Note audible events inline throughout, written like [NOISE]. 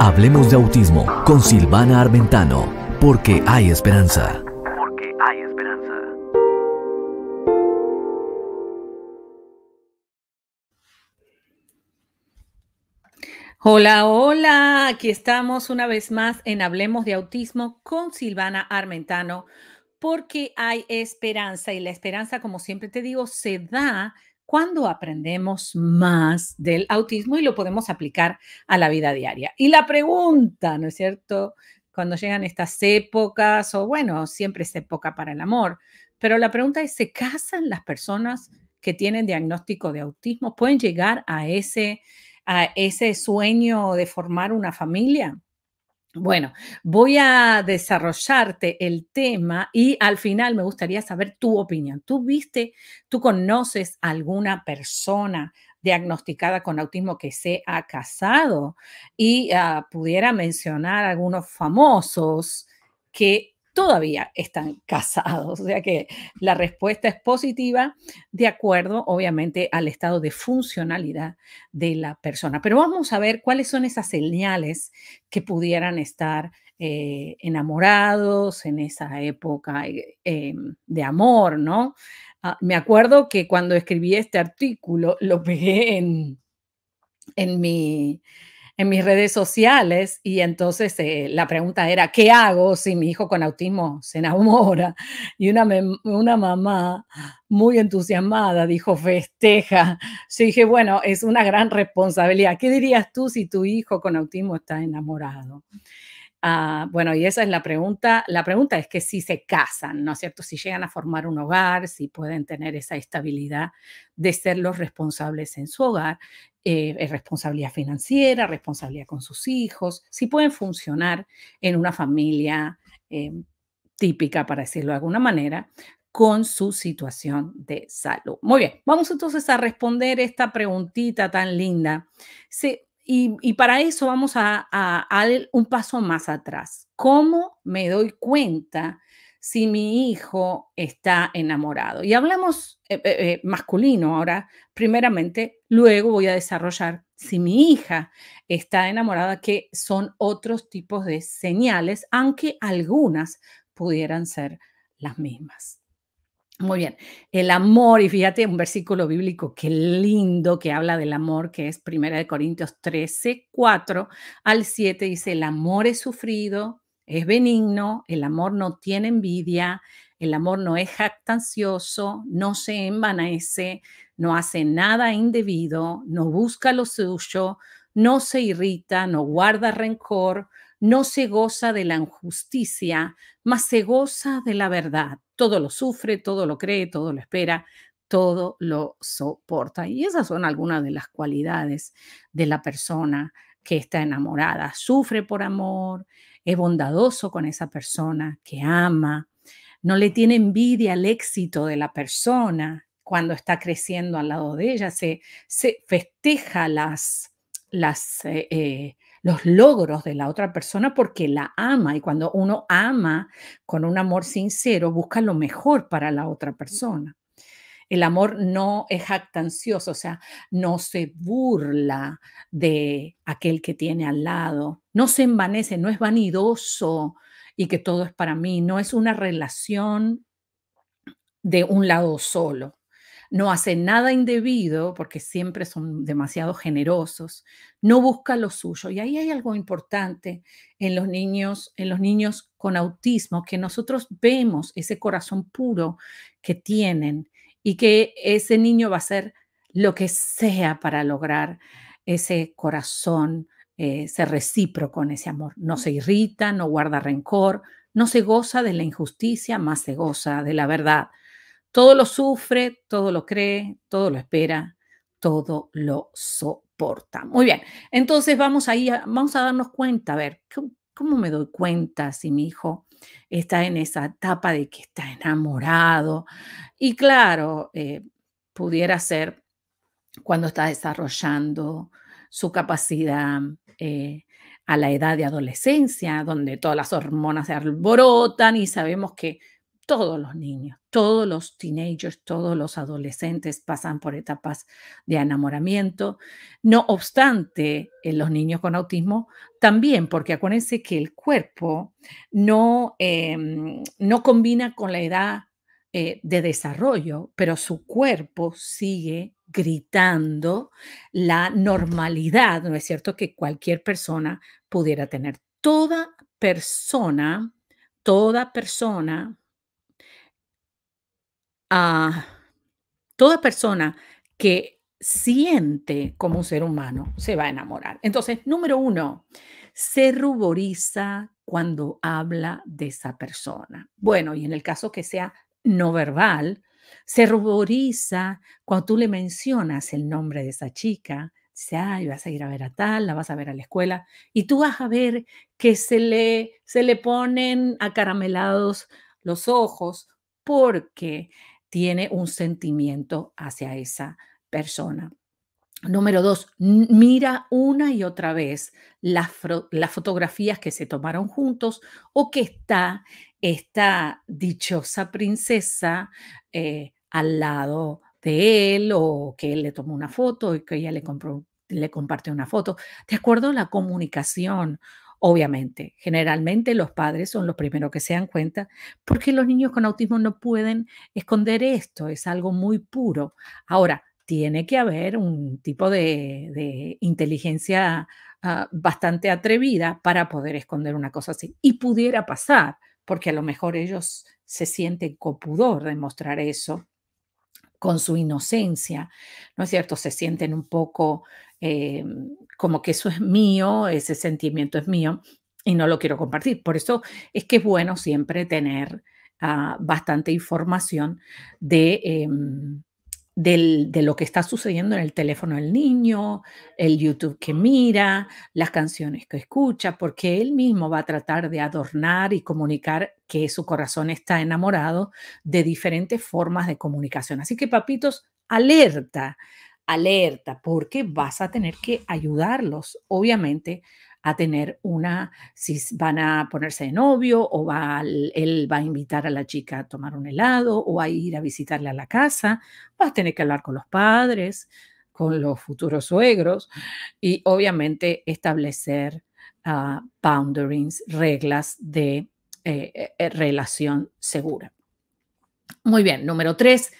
Hablemos de autismo con Silvana Armentano, porque hay esperanza. Porque hay esperanza. Hola, hola, aquí estamos una vez más en Hablemos de autismo con Silvana Armentano, porque hay esperanza y la esperanza, como siempre te digo, se da ¿Cuándo aprendemos más del autismo y lo podemos aplicar a la vida diaria. Y la pregunta, ¿no es cierto? Cuando llegan estas épocas, o bueno, siempre es época para el amor, pero la pregunta es, ¿se casan las personas que tienen diagnóstico de autismo? ¿Pueden llegar a ese, a ese sueño de formar una familia? Bueno, voy a desarrollarte el tema y al final me gustaría saber tu opinión. ¿Tú viste, tú conoces alguna persona diagnosticada con autismo que se ha casado y ah, pudiera mencionar algunos famosos que todavía están casados. O sea que la respuesta es positiva de acuerdo, obviamente, al estado de funcionalidad de la persona. Pero vamos a ver cuáles son esas señales que pudieran estar eh, enamorados en esa época eh, em, de amor, ¿no? Ah, me acuerdo que cuando escribí este artículo lo pegué en, en mi en mis redes sociales y entonces eh, la pregunta era, ¿qué hago si mi hijo con autismo se enamora? Y una, mamá muy entusiasmada dijo, festeja. Yo dije, bueno, es una gran responsabilidad. ¿Qué dirías tú si tu hijo con autismo está enamorado? Ah, bueno, y esa es la pregunta. La pregunta es que si se casan, ¿no es cierto? Si llegan a formar un hogar, si pueden tener esa estabilidad de ser los responsables en su hogar eh, responsabilidad financiera, responsabilidad con sus hijos, si pueden funcionar en una familia em, típica, para decirlo de alguna manera, con su situación de salud. Muy bien, vamos entonces a responder esta preguntita tan linda. y, para eso vamos a, a un paso más atrás. ¿Cómo me doy cuenta si mi hijo está enamorado. Y hablamos eh, eh, eh, masculino ahora, primeramente, luego voy a desarrollar si mi hija está enamorada, que son otros tipos de señales, aunque algunas pudieran ser las mismas. Muy bien, el amor, y fíjate un versículo bíblico que lindo que habla del amor, que es 1 Corintios 13, 4 al 7, dice, el amor es sufrido, es benigno, el amor no tiene envidia, el amor no es jactancioso, no se envanece, no hace nada indebido, no busca lo suyo, no se irrita, no guarda rencor, no se goza de la injusticia, mas se goza de la verdad. Todo lo sufre, todo lo cree, todo lo espera, todo lo soporta. Y esas son algunas de las cualidades de la persona que está enamorada. Sufre por amor, es bondadoso con esa persona, que ama, no le tiene envidia al éxito de la persona cuando está creciendo al lado de ella, se, se festeja las, las, eh, eh, los logros de la otra persona porque la ama y cuando uno ama con un amor sincero, busca lo mejor para la otra persona. El amor no es jactancioso, o sea, no se burla de aquel que tiene al lado, no se envanece, no es vanidoso y que todo es para mí, no es una relación de un lado solo. No hace nada indebido porque siempre son demasiado generosos. No busca lo suyo. Y ahí hay algo importante en los niños, en los niños con autismo, que nosotros vemos ese corazón puro que tienen y que ese niño va a hacer lo que sea para lograr ese corazón, eh, ese recíproco en ese amor. No se irrita, no guarda rencor, no se goza de la injusticia, más se goza de la verdad. Todo lo sufre, todo lo cree, todo lo espera, todo lo soporta. Muy bien, entonces vamos ahí, vamos a darnos cuenta, a ver, ¿Cómo me doy cuenta si mi hijo está en esa etapa de que está enamorado? Y claro, eh, pudiera ser cuando está desarrollando su capacidad eh, a la edad de adolescencia, donde todas las hormonas se alborotan y sabemos que todos los niños, todos los teenagers, todos los adolescentes pasan por etapas de enamoramiento. No obstante, en eh, los niños con autismo también, porque acuérdense que el cuerpo no, em, no combina con la edad eh, de desarrollo, pero su cuerpo sigue gritando la normalidad, ¿no es cierto? Que cualquier persona pudiera tener. Toda persona, toda persona a toda persona que siente como un ser humano se va a enamorar. Entonces, número uno, se ruboriza cuando habla de esa persona. Bueno, y en el caso que sea no verbal, se ruboriza cuando tú le mencionas el nombre de esa chica. se ay, vas a ir a ver a tal, la vas a ver a la escuela. Y tú vas a ver que se se le ponen acaramelados los ojos porque tiene un sentimiento hacia esa persona. Número dos, mira una y otra vez las, fotografías que se tomaron juntos o que está esta dichosa princesa eh, al lado de él o que él le tomó una foto y que ella le, compró, le comparte una foto. De acuerdo a la comunicación Obviamente, generalmente los padres son los primeros que se dan cuenta porque los niños con autismo no pueden esconder esto, es algo muy puro. Ahora, tiene que haber un tipo de, inteligencia ah, bastante atrevida para poder esconder una cosa así. Y pudiera pasar, porque a lo mejor ellos se sienten con pudor de mostrar eso, con su inocencia, ¿no es cierto? Se sienten un poco eh, como que eso es mío, ese sentimiento es mío y no lo quiero compartir. Por eso es que es bueno siempre tener ah, bastante información de... Em, de lo que está sucediendo en el teléfono del niño, el YouTube que mira, las canciones que escucha, porque él mismo va a tratar de adornar y comunicar que su corazón está enamorado de diferentes formas de comunicación. Así que, papitos, alerta, alerta, porque vas a tener que ayudarlos, obviamente, a tener una, si van a ponerse de novio o va, él va a invitar a la chica a tomar un helado o a ir a visitarle a la casa, vas a tener que hablar con los padres, con los futuros suegros y obviamente establecer ah, boundaries, reglas de eh, eh, eh, relación segura. Muy bien, número tres,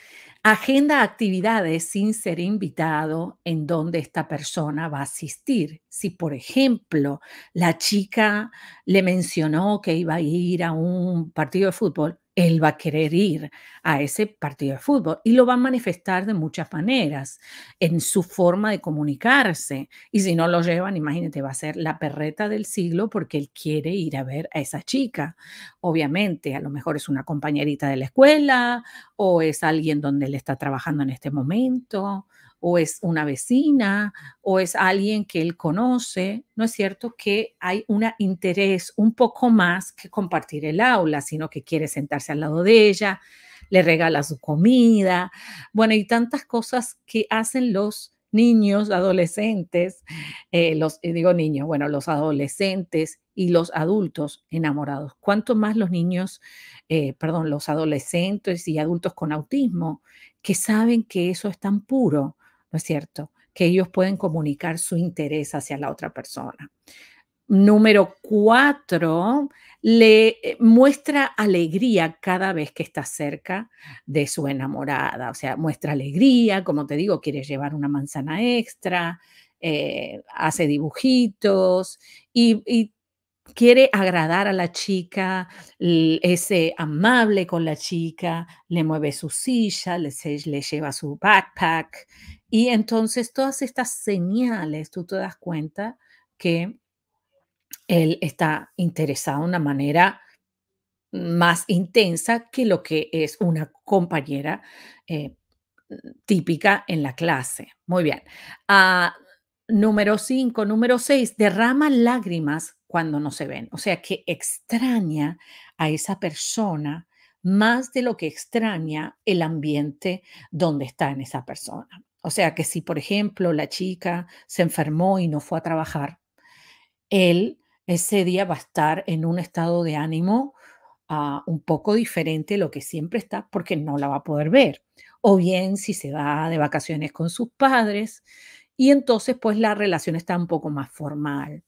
Agenda actividades sin ser invitado en donde esta persona va a asistir. Si, por ejemplo, la chica le mencionó que iba a ir a un partido de fútbol, él va a querer ir a ese partido de fútbol y lo va a manifestar de muchas maneras, en su forma de comunicarse. Y si no lo llevan, imagínate, va a ser la perreta del siglo porque él quiere ir a ver a esa chica. Obviamente, a lo mejor es una compañerita de la escuela o es alguien donde él está trabajando en este momento o es una vecina, o es alguien que él conoce, ¿no es cierto? Que hay un interés un poco más que compartir el aula, sino que quiere sentarse al lado de ella, le regala su comida, bueno, y tantas cosas que hacen los niños, adolescentes, eh, los, eh, digo niños, bueno, los adolescentes y los adultos enamorados. ¿Cuánto más los niños, eh, perdón, los adolescentes y adultos con autismo, que saben que eso es tan puro, ¿no es cierto? Que ellos pueden comunicar su interés hacia la otra persona. Número cuatro, le eh, muestra alegría cada vez que está cerca de su enamorada. O sea, muestra alegría, como te digo, quiere llevar una manzana extra, eh, hace dibujitos y, quiere agradar a la chica, es amable con la chica, le mueve su silla, le lleva su backpack, y entonces todas estas señales, tú te das cuenta que él está interesado de una manera más intensa que lo que es una compañera eh, típica en la clase. Muy bien. Ah, número 5, número 6, derrama lágrimas cuando no se ven. O sea que extraña a esa persona más de lo que extraña el ambiente donde está en esa persona. O sea que si, por ejemplo, la chica se enfermó y no fue a trabajar, él ese día va a estar en un estado de ánimo ah, un poco diferente a lo que siempre está porque no la va a poder ver. O bien si se va de vacaciones con sus padres y entonces pues la relación está un poco más formal.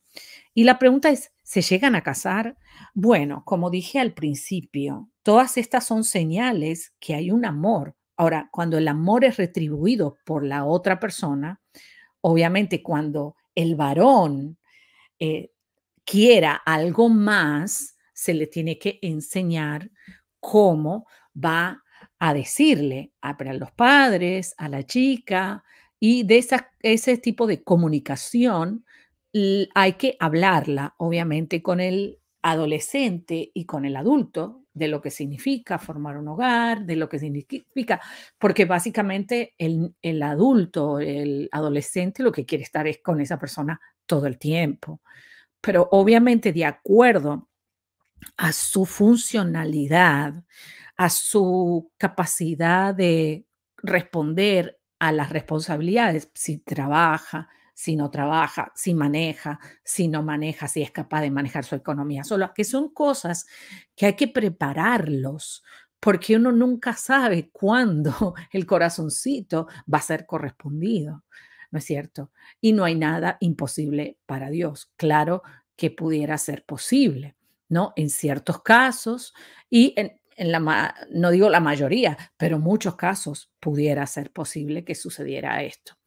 Y la pregunta es, ¿se llegan a casar? Bueno, como dije al principio, todas estas son señales que hay un amor Ahora, cuando el amor es retribuido por la otra persona, obviamente cuando el varón eh, quiera algo más, se le tiene que enseñar cómo va a decirle a, los padres, a la chica, y de ese tipo de comunicación hay que hablarla, obviamente, con el adolescente y con el adulto de lo que significa formar un hogar, de lo que significa, porque básicamente el, el adulto, el adolescente lo que quiere estar es con esa persona todo el tiempo, pero obviamente de acuerdo a su funcionalidad, a su capacidad de responder a las responsabilidades, si trabaja, si no trabaja, si maneja, si no maneja, si es capaz de manejar su economía sola, que son cosas que hay que prepararlos porque uno nunca sabe cuándo [LAUGHS] el corazoncito va a ser correspondido, ¿no es cierto? Y no hay nada imposible para Dios. Claro que pudiera ser posible, ¿no? En ciertos casos y en, la, no digo la mayoría, pero muchos casos pudiera ser posible que sucediera esto.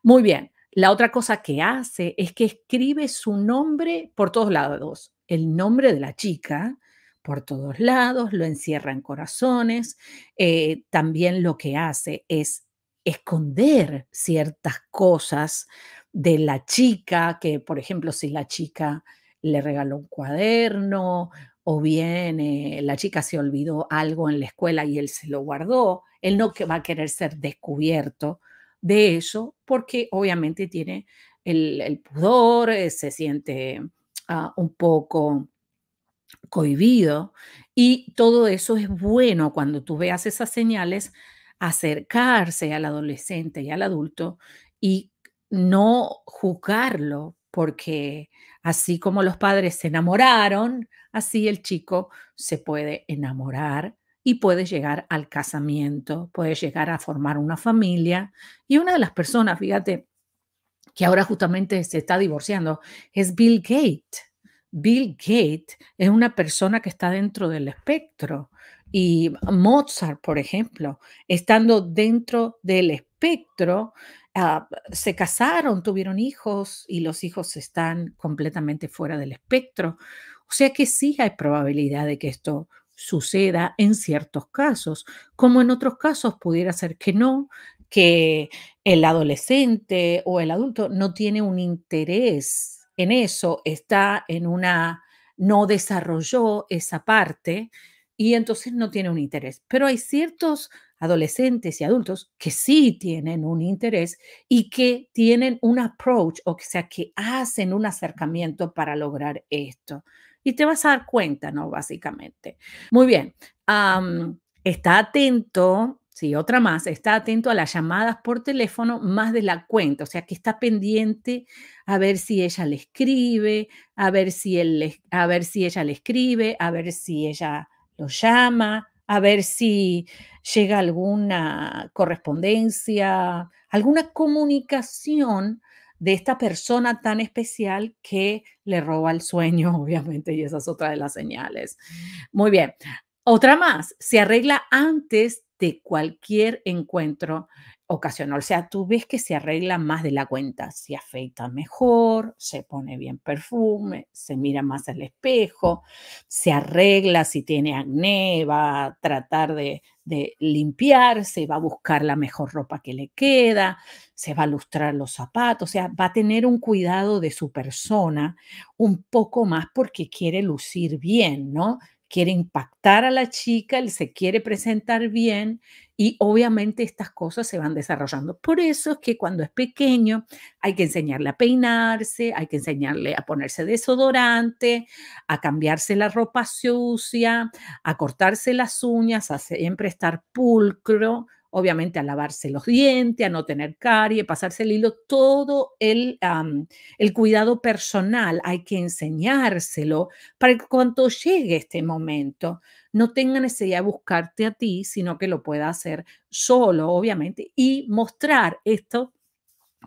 Muy bien, la otra cosa que hace es que escribe su nombre por todos lados, el nombre de la chica por todos lados, lo encierra en corazones. Eh, también lo que hace es esconder ciertas cosas de la chica, que por ejemplo si la chica le regaló un cuaderno o bien eh, la chica se olvidó algo en la escuela y él se lo guardó, él no va a querer ser descubierto de eso porque obviamente tiene el, pudor, eh, se siente ah, un poco cohibido y todo eso es bueno cuando tú veas esas señales, acercarse al adolescente y al adulto y no juzgarlo porque así como los padres se enamoraron, así el chico se puede enamorar y puedes llegar al casamiento, puedes llegar a formar una familia. Y una de las personas, fíjate, que ahora justamente se está divorciando, es Bill Gates. Bill Gates es una persona que está dentro del espectro. Y Mozart, por ejemplo, estando dentro del espectro, ah, se casaron, tuvieron hijos y los hijos están completamente fuera del espectro. O sea que sí hay probabilidad de que esto suceda en ciertos casos, como en otros casos pudiera ser que no, que el adolescente o el adulto no tiene un interés en eso, está en una, no desarrolló esa parte y entonces no tiene un interés. Pero hay ciertos adolescentes y adultos que sí tienen un interés y que tienen un approach, o sea, que hacen un acercamiento para lograr esto y te vas a dar cuenta, ¿no? Básicamente. Muy bien. está atento Sí, otra más, está atento a las llamadas por teléfono más de la cuenta, o sea que está pendiente a ver si ella le escribe, a ver si, él a ver si ella le escribe, a ver si ella lo llama, a ver si llega alguna correspondencia, alguna comunicación de esta persona tan especial que le roba el sueño, [LAUGHS] obviamente, y esa es otra de las señales. Muy bien. Otra más, se arregla antes de cualquier encuentro o sea, tú ves que se arregla más de la cuenta, se afeita mejor, se pone bien perfume, se mira más al espejo, se arregla si tiene acné, va a tratar de, de limpiarse, va a buscar la mejor ropa que le queda, se va a lustrar los zapatos, o sea, va a tener un cuidado de su persona un poco más porque quiere lucir bien, ¿no? quiere impactar a la chica, él se quiere presentar bien y obviamente estas cosas se van desarrollando. Por eso es que cuando es pequeño hay que enseñarle a peinarse, hay que enseñarle a ponerse desodorante, a cambiarse la ropa sucia, a cortarse las uñas, a siempre estar pulcro, obviamente a lavarse los dientes, a no tener caries, pasarse el hilo, todo el, el cuidado personal hay que enseñárselo para que cuando llegue este momento no tenga necesidad de buscarte a ti, sino que lo pueda hacer solo, obviamente, y mostrar esto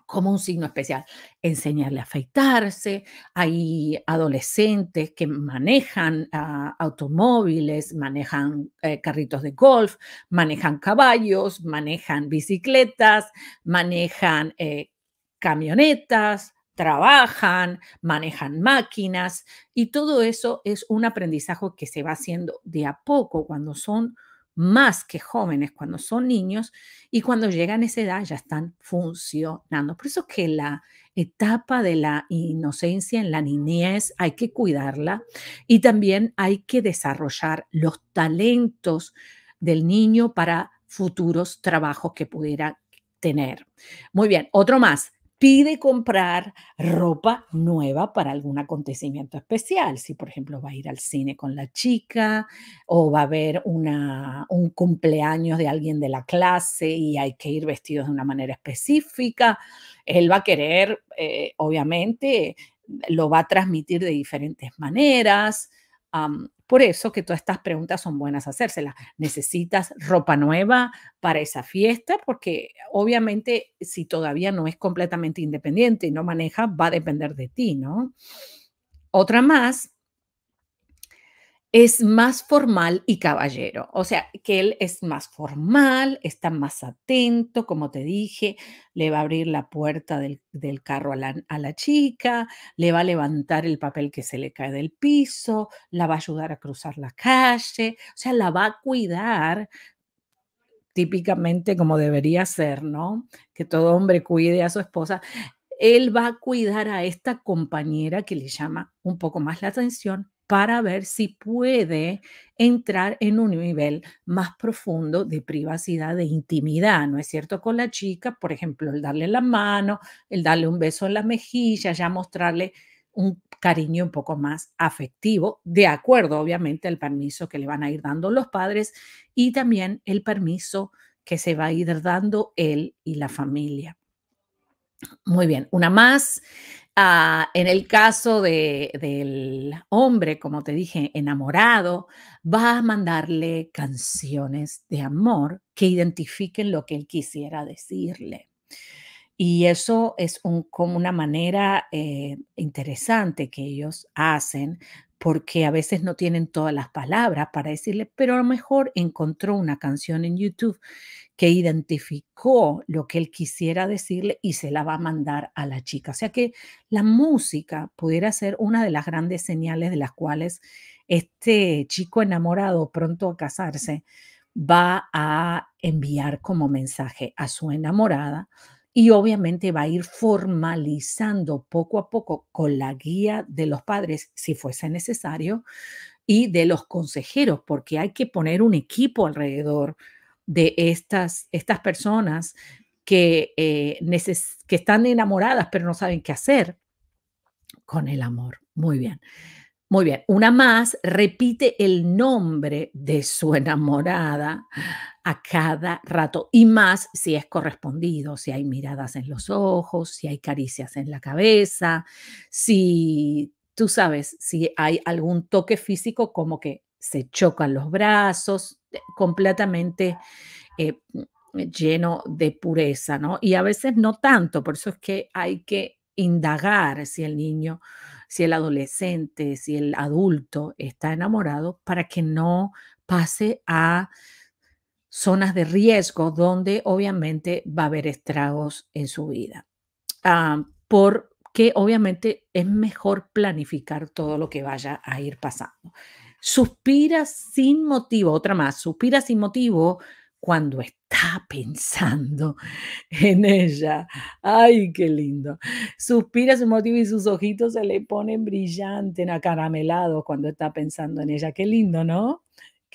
como un signo especial, enseñarle a afeitarse. Hay adolescentes que manejan ah, automóviles, manejan eh, carritos de golf, manejan caballos, manejan bicicletas, manejan eh, camionetas, trabajan, manejan máquinas y todo eso es un aprendizaje que se va haciendo de a poco cuando son más que jóvenes cuando son niños y cuando llegan a esa edad ya están funcionando. Por eso es que la etapa de la inocencia en la niñez hay que cuidarla y también hay que desarrollar los talentos del niño para futuros trabajos que pudiera tener. Muy bien, otro más pide comprar ropa nueva para algún acontecimiento especial. Si, por ejemplo, va a ir al cine con la chica o va a haber un cumpleaños de alguien de la clase y hay que ir vestidos de una manera específica, él va a querer, eh, obviamente, lo va a transmitir de diferentes maneras. Por eso que todas estas preguntas son buenas hacérselas. ¿Necesitas ropa nueva para esa fiesta? Porque obviamente si todavía no es completamente independiente y no maneja, va a depender de ti, ¿no? Otra más es más formal y caballero. O sea, que él es más formal, está más atento, como te dije, le va a abrir la puerta del, carro a la, a la, chica, le va a levantar el papel que se le cae del piso, la va a ayudar a cruzar la calle, o sea, la va a cuidar típicamente como debería ser, ¿no? Que todo hombre cuide a su esposa. Él va a cuidar a esta compañera que le llama un poco más la atención, para ver si puede entrar en un nivel más profundo de privacidad, de intimidad, ¿no es cierto? Con la chica, por ejemplo, el darle la mano, el darle un beso en la mejilla, ya mostrarle un cariño un poco más afectivo, de acuerdo obviamente al permiso que le van a ir dando los padres y también el permiso que se va a ir dando él y la familia. Muy bien, una más. Ah, en el caso del hombre, como te dije, enamorado, va a mandarle canciones de amor que identifiquen lo que él quisiera decirle. Y eso es como una manera eh, interesante que ellos hacen porque a veces no tienen todas las palabras para decirle, pero a lo mejor encontró una canción en YouTube que identificó lo que él quisiera decirle y se la va a mandar a la chica. O sea que la música pudiera ser una de las grandes señales de las cuales este chico enamorado pronto a casarse va a enviar como mensaje a su enamorada y obviamente va a ir formalizando poco a poco con la guía de los padres, si fuese necesario, y de los consejeros, porque hay que poner un equipo alrededor de estas, estas personas que, eh, que están enamoradas pero no saben qué hacer con el amor. Muy bien. Muy bien, una más repite el nombre de su enamorada a cada rato y más si es correspondido, si hay miradas en los ojos, si hay caricias en la cabeza, si tú sabes, si hay algún toque físico como que se chocan los brazos, eh, completamente eh, lleno de pureza, ¿no? Y a veces no tanto, por eso es que hay que indagar si el niño, si el adolescente, si el adulto está enamorado para que no pase a zonas de riesgo donde obviamente va a haber estragos en su vida. Ah, porque obviamente es mejor planificar todo lo que vaya a ir pasando. Suspira sin motivo, otra más, suspira sin motivo cuando está pensando [LAUGHS] en ella. Ay, qué lindo. Suspira sin motivo y sus ojitos se le ponen brillantes, acaramelados cuando está pensando en ella. Qué lindo, ¿no?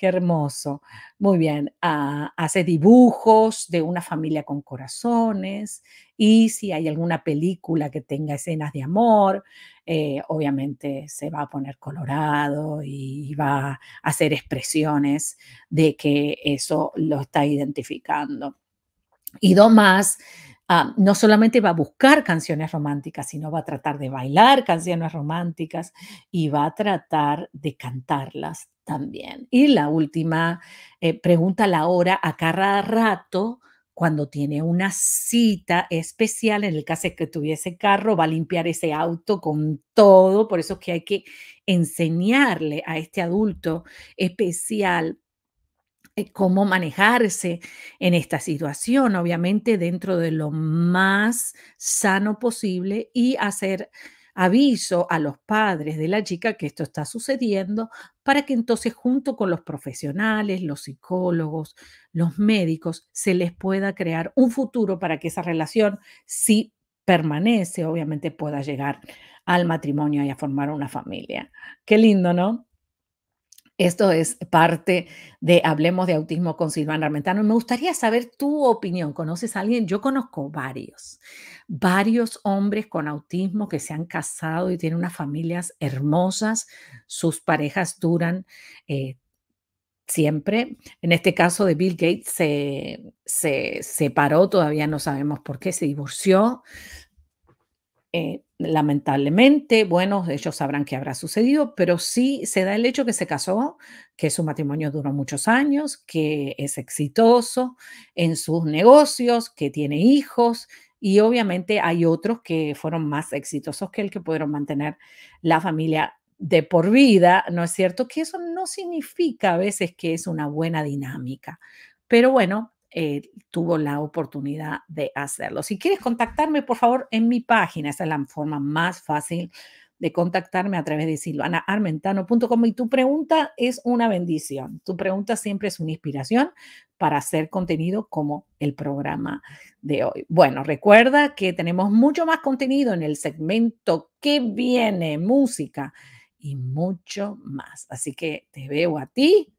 hermoso. Muy bien. Ah, hace dibujos de una familia con corazones y si hay alguna película que tenga escenas de amor, eh, obviamente se va a poner colorado y va a hacer expresiones de que eso lo está identificando. Y dos más, ah, no solamente va a buscar canciones románticas, sino va a tratar de bailar canciones románticas y va a tratar de cantarlas también. Y la última eh, pregunta, la hora a cada rato cuando tiene una cita especial, en el caso de que tuviese carro, va a limpiar ese auto con todo, por eso es que hay que enseñarle a este adulto especial eh, cómo manejarse en esta situación, obviamente dentro de lo más sano posible y hacer aviso a los padres de la chica que esto está sucediendo para que entonces junto con los profesionales, los psicólogos, los médicos, se les pueda crear un futuro para que esa relación, si permanece, obviamente pueda llegar al matrimonio y a formar una familia. Qué lindo, ¿no? Esto es parte de Hablemos de Autismo con Silvana Armentano. Me gustaría saber tu opinión. ¿Conoces a alguien? Yo conozco varios varios hombres con autismo que se han casado y tienen unas familias hermosas, sus parejas duran eh, siempre. En este caso de Bill Gates se, separó, todavía no sabemos por qué, se divorció. Eh, lamentablemente, bueno, ellos sabrán qué habrá sucedido, pero sí se da el hecho que se casó, que su matrimonio duró muchos años, que es exitoso en sus negocios, que tiene hijos, y obviamente hay otros que fueron más exitosos que el que pudieron mantener la familia de por vida, ¿no es cierto? Que eso no significa a veces que es una buena dinámica. Pero bueno, eh, tuvo la oportunidad de hacerlo. Si quieres contactarme, por favor, en mi página, esa es la forma más fácil de contactarme a través de silvanaarmentano.com. Y tu pregunta es una bendición. Tu pregunta siempre es una inspiración para hacer contenido como el programa de hoy. Bueno, recuerda que tenemos mucho más contenido en el segmento que viene, música y mucho más. Así que te veo a ti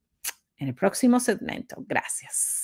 en el próximo segmento. Gracias.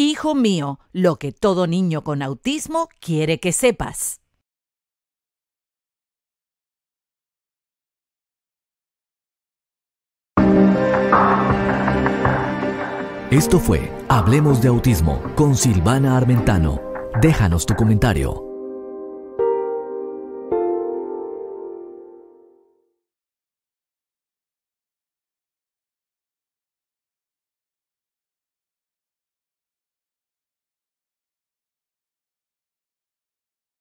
Hijo mío, lo que todo niño con autismo quiere que sepas. Esto fue Hablemos de Autismo con Silvana Armentano. Déjanos tu comentario.